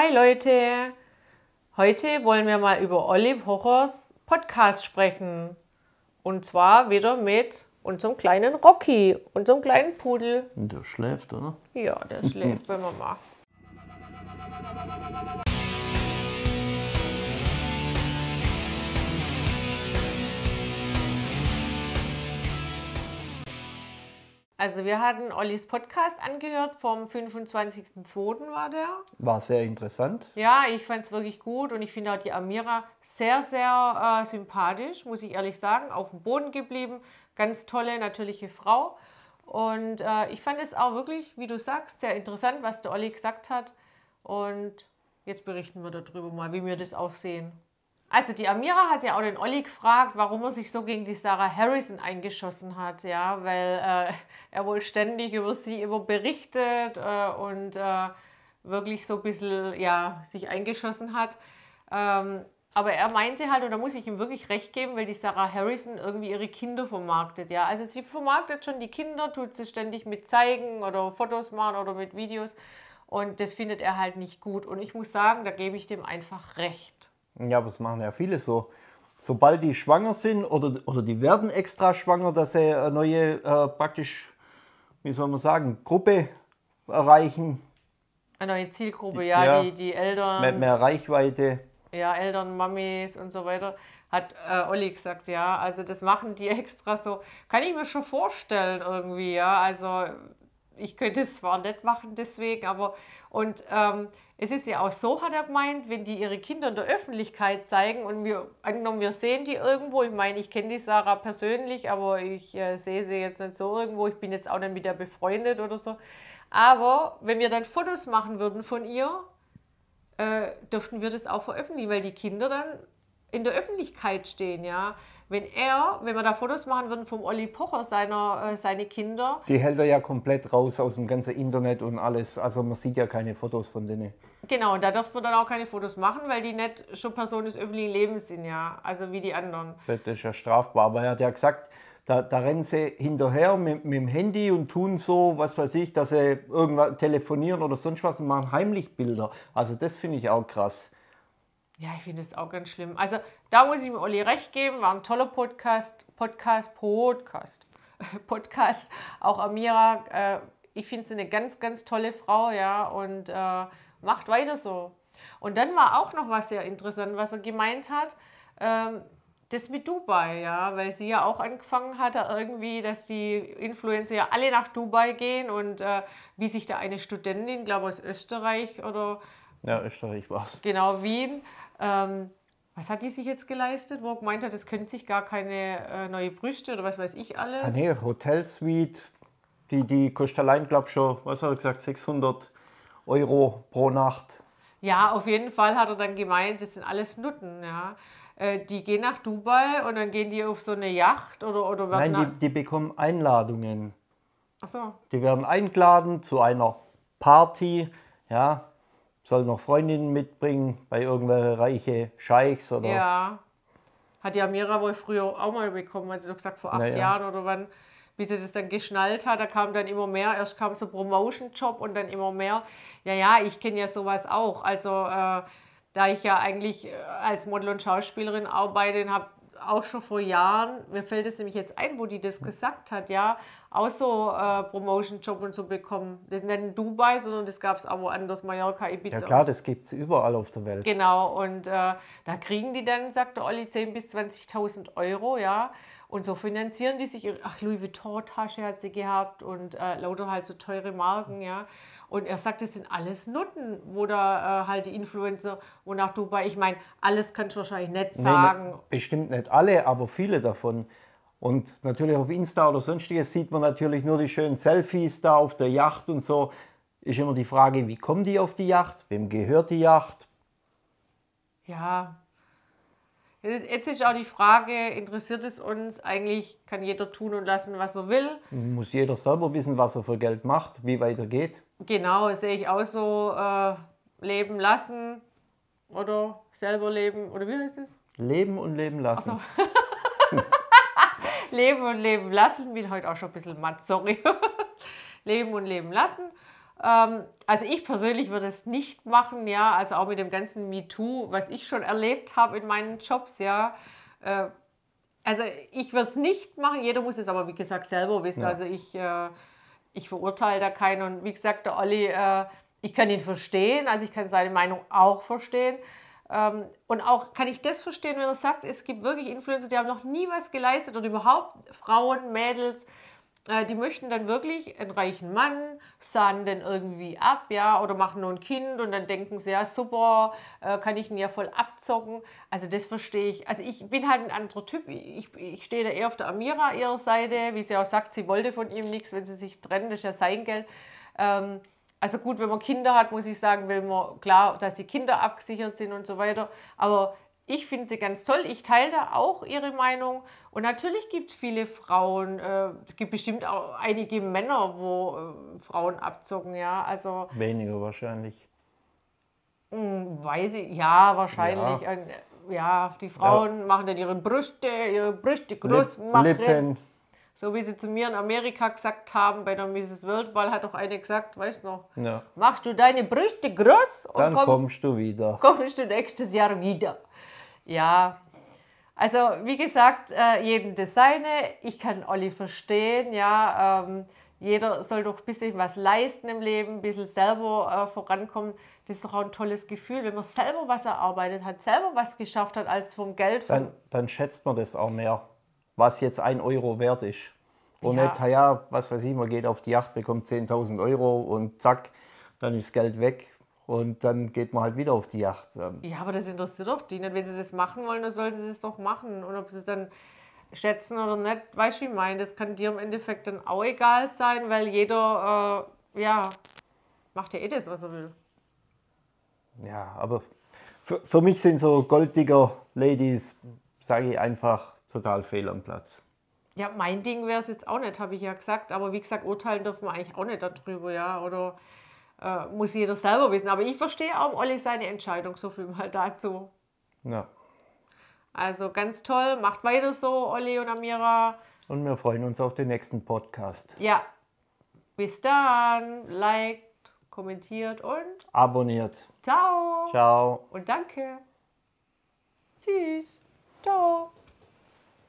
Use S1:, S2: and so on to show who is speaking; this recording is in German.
S1: Hi Leute! Heute wollen wir mal über Olive Hochers Podcast sprechen. Und zwar wieder mit unserem kleinen Rocky, unserem kleinen Pudel.
S2: Der schläft, oder? Ja, der schläft, wenn man mal Also
S1: wir hatten Ollis Podcast angehört vom 25.02. war der.
S2: War sehr interessant.
S1: Ja, ich fand es wirklich gut und ich finde auch die Amira sehr, sehr äh, sympathisch, muss ich ehrlich sagen. Auf dem Boden geblieben, ganz tolle, natürliche Frau. Und äh, ich fand es auch wirklich, wie du sagst, sehr interessant, was der Olli gesagt hat. Und jetzt berichten wir darüber mal, wie wir das auch sehen. Also die Amira hat ja auch den Olli gefragt, warum er sich so gegen die Sarah Harrison eingeschossen hat, ja, weil äh, er wohl ständig über sie immer berichtet äh, und äh, wirklich so ein bisschen, ja, sich eingeschossen hat. Ähm, aber er meinte halt, und da muss ich ihm wirklich recht geben, weil die Sarah Harrison irgendwie ihre Kinder vermarktet, ja. Also sie vermarktet schon die Kinder, tut sie ständig mit zeigen oder Fotos machen oder mit Videos und das findet er halt nicht gut. Und ich muss sagen, da gebe ich dem einfach recht.
S2: Ja, aber das machen ja viele so. Sobald die schwanger sind oder, oder die werden extra schwanger, dass sie eine neue äh, praktisch, wie soll man sagen, Gruppe erreichen.
S1: Eine neue Zielgruppe, ja, ja die, die Eltern. Mit mehr
S2: Reichweite.
S1: Ja, Eltern, Mamis und so weiter hat äh, Olli gesagt, ja, also das machen die extra so. Kann ich mir schon vorstellen irgendwie, ja. Also ich könnte es zwar nicht machen deswegen, aber und ähm, es ist ja auch so, hat er gemeint, wenn die ihre Kinder in der Öffentlichkeit zeigen und wir angenommen, wir sehen die irgendwo. Ich meine, ich kenne die Sarah persönlich, aber ich äh, sehe sie jetzt nicht so irgendwo. Ich bin jetzt auch nicht mit der befreundet oder so. Aber wenn wir dann Fotos machen würden von ihr, äh, dürften wir das auch veröffentlichen, weil die Kinder dann in der Öffentlichkeit stehen, ja. Wenn er, wenn wir da Fotos machen würden vom Olli Pocher, seiner, äh, seine Kinder. Die
S2: hält er ja komplett raus aus dem ganzen Internet und alles. Also man sieht ja keine Fotos von denen.
S1: Genau, und da dürfen man dann auch keine Fotos machen, weil die nicht schon Personen des öffentlichen Lebens sind, ja. Also wie die anderen.
S2: Das ist ja strafbar. Aber er hat ja gesagt, da, da rennen sie hinterher mit, mit dem Handy und tun so, was weiß ich, dass sie irgendwas telefonieren oder sonst was und machen heimlich Bilder. Also das finde ich auch krass.
S1: Ja, ich finde das auch ganz schlimm. Also da muss ich dem Olli recht geben, war ein toller Podcast, Podcast, Podcast, Podcast. Auch Amira, äh, ich finde sie eine ganz, ganz tolle Frau, ja, und äh, macht weiter so. Und dann war auch noch was sehr interessant, was er gemeint hat, ähm, das mit Dubai, ja, weil sie ja auch angefangen hat, irgendwie, dass die Influencer ja alle nach Dubai gehen und äh, wie sich da eine Studentin, glaube ich, aus Österreich oder
S2: ja, Österreich war es.
S1: Genau, Wien ähm, was hat die sich jetzt geleistet, wo er gemeint hat, es könnte sich gar keine äh, neue Brüste oder was weiß ich alles? Ah, nee,
S2: Hotelsuite, die, die kostet allein, glaube ich, schon, was hat er gesagt, 600 Euro pro Nacht.
S1: Ja, auf jeden Fall hat er dann gemeint, das sind alles Nutten, ja. Äh, die gehen nach Dubai und dann gehen die auf so eine Yacht oder, oder werden Nein, die,
S2: die bekommen Einladungen. Ach so. Die werden eingeladen zu einer Party, ja soll noch Freundinnen mitbringen bei irgendwelche reiche Scheichs oder. Ja.
S1: Hat die Amira wohl früher auch mal bekommen, also so gesagt vor acht naja. Jahren oder wann, wie sie das dann geschnallt hat, da kam dann immer mehr, erst kam so Promotion-Job und dann immer mehr. Ja, ja, ich kenne ja sowas auch. Also äh, da ich ja eigentlich äh, als Model und Schauspielerin arbeite, habe auch schon vor Jahren, mir fällt es nämlich jetzt ein, wo die das gesagt hat, ja, auch so äh, Promotion-Job und so bekommen. Das nicht in Dubai, sondern das gab es auch woanders, Mallorca, Ibiza. Ja klar, das
S2: gibt es überall auf der Welt.
S1: Genau, und äh, da kriegen die dann, sagt der Olli, 10.000 bis 20.000 Euro, ja. Und so finanzieren die sich ihre, ach, Louis Vuitton-Tasche hat sie gehabt und äh, lauter halt so teure Marken, ja. Und er sagt, das sind alles Nutten oder äh, halt die Influencer, wonach du bei, ich meine, alles kannst du wahrscheinlich nicht sagen. Nee,
S2: bestimmt nicht alle, aber viele davon. Und natürlich auf Insta oder sonstiges sieht man natürlich nur die schönen Selfies da auf der Yacht und so. Ist immer die Frage, wie kommen die auf die Yacht? Wem gehört die Yacht?
S1: Ja. Jetzt ist auch die Frage, interessiert es uns eigentlich, kann jeder tun und lassen, was er will?
S2: Muss jeder selber wissen, was er für Geld macht, wie weit er geht?
S1: Genau, sehe ich auch so. Äh, leben lassen oder selber leben oder wie heißt es?
S2: Leben und leben lassen. So.
S1: leben und leben lassen, bin heute auch schon ein bisschen matt, sorry. leben und leben lassen. Ähm, also ich persönlich würde es nicht machen, ja, also auch mit dem ganzen MeToo, was ich schon erlebt habe in meinen Jobs, ja. Äh, also ich würde es nicht machen, jeder muss es aber wie gesagt selber wissen. Ja. Also ich äh, ich verurteile da keinen. Und wie gesagt, der Olli, äh, ich kann ihn verstehen, also ich kann seine Meinung auch verstehen. Ähm, und auch kann ich das verstehen, wenn er sagt, es gibt wirklich Influencer, die haben noch nie was geleistet und überhaupt Frauen, Mädels, äh, die möchten dann wirklich einen reichen Mann, sahen dann irgendwie ab, ja, oder machen nur ein Kind und dann denken sie, ja, super, äh, kann ich ihn ja voll abzocken. Also das verstehe ich. Also ich bin halt ein anderer Typ. Ich, ich stehe da eher auf der Amira ihrer Seite, wie sie auch sagt, sie wollte von ihm nichts, wenn sie sich trennen, das ist ja sein Geld. Ähm, also gut, wenn man Kinder hat, muss ich sagen, will man klar, dass die Kinder abgesichert sind und so weiter. Aber ich finde sie ganz toll. Ich teile da auch ihre Meinung. Und natürlich gibt es viele Frauen, äh, es gibt bestimmt auch einige Männer, wo äh, Frauen abzocken, ja. Also,
S2: Weniger wahrscheinlich.
S1: Mh, hm, weiß ich, ja, wahrscheinlich. Ja, äh, ja die Frauen ja. machen dann ihre Brüste, ihre Brüste groß Lip, machen. Lippen. So wie sie zu mir in Amerika gesagt haben, bei der Mrs. weil hat doch eine gesagt, weißt du noch, ja. machst du deine Brüste groß und dann komm, kommst du wieder. Kommst du nächstes Jahr wieder ja, also wie gesagt, äh, jedem das seine. Ich kann Olli verstehen, ja. Ähm, jeder soll doch ein bisschen was leisten im Leben, ein bisschen selber äh, vorankommen. Das ist doch auch ein tolles Gefühl, wenn man selber was erarbeitet hat, selber was geschafft hat, als vom Geld. Vom dann,
S2: dann, schätzt man das auch mehr, was jetzt ein Euro wert ist. Und ja. nicht, ja, was weiß ich, man geht auf die Yacht, bekommt 10.000 Euro und zack, dann ist das Geld weg. Und dann geht man halt wieder auf die Yacht. Ähm.
S1: Ja, aber das interessiert doch die nicht. Wenn sie das machen wollen, dann sollen sie es doch machen. Und ob sie es dann schätzen oder nicht, weißt du, ich meine, das kann dir im Endeffekt dann auch egal sein, weil jeder, äh, ja, macht ja eh das, was er will.
S2: Ja, aber für, für mich sind so Golddigger-Ladies, sage ich einfach, total fehl am Platz.
S1: Ja, mein Ding wäre es jetzt auch nicht, habe ich ja gesagt. Aber wie gesagt, urteilen dürfen wir eigentlich auch nicht darüber, ja. Oder äh, muss jeder selber wissen. Aber ich verstehe auch Olli seine Entscheidung, so viel mal dazu. Ja. Also ganz toll, macht weiter so, Olli und Amira.
S2: Und wir freuen uns auf den nächsten Podcast.
S1: Ja. Bis dann. Liked, kommentiert und
S2: abonniert.
S1: Ciao. Ciao. Und danke. Tschüss. Ciao.